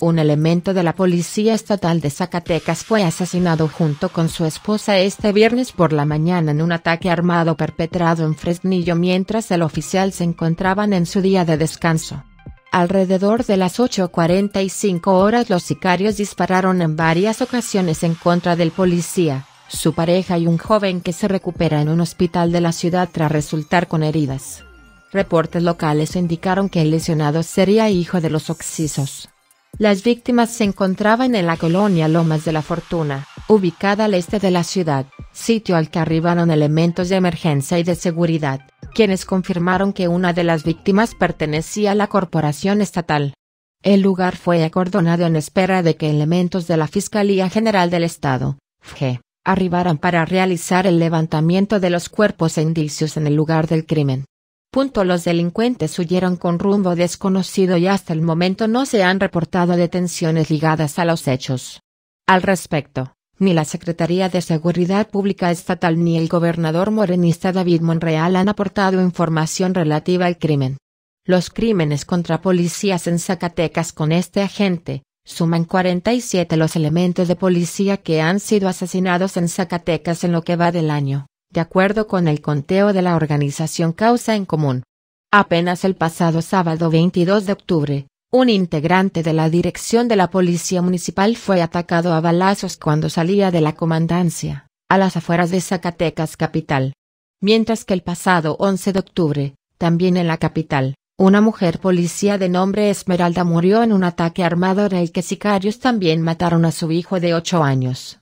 Un elemento de la Policía Estatal de Zacatecas fue asesinado junto con su esposa este viernes por la mañana en un ataque armado perpetrado en Fresnillo mientras el oficial se encontraban en su día de descanso. Alrededor de las 8.45 horas los sicarios dispararon en varias ocasiones en contra del policía, su pareja y un joven que se recupera en un hospital de la ciudad tras resultar con heridas. Reportes locales indicaron que el lesionado sería hijo de los oxisos. Las víctimas se encontraban en la colonia Lomas de la Fortuna, ubicada al este de la ciudad, sitio al que arribaron elementos de emergencia y de seguridad, quienes confirmaron que una de las víctimas pertenecía a la corporación estatal. El lugar fue acordonado en espera de que elementos de la Fiscalía General del Estado, G., arribaran para realizar el levantamiento de los cuerpos e indicios en el lugar del crimen. Punto. Los delincuentes huyeron con rumbo desconocido y hasta el momento no se han reportado detenciones ligadas a los hechos. Al respecto, ni la Secretaría de Seguridad Pública Estatal ni el gobernador morenista David Monreal han aportado información relativa al crimen. Los crímenes contra policías en Zacatecas con este agente, suman 47 los elementos de policía que han sido asesinados en Zacatecas en lo que va del año de acuerdo con el conteo de la organización Causa en Común. Apenas el pasado sábado 22 de octubre, un integrante de la dirección de la Policía Municipal fue atacado a balazos cuando salía de la comandancia, a las afueras de Zacatecas capital. Mientras que el pasado 11 de octubre, también en la capital, una mujer policía de nombre Esmeralda murió en un ataque armado en el que sicarios también mataron a su hijo de ocho años.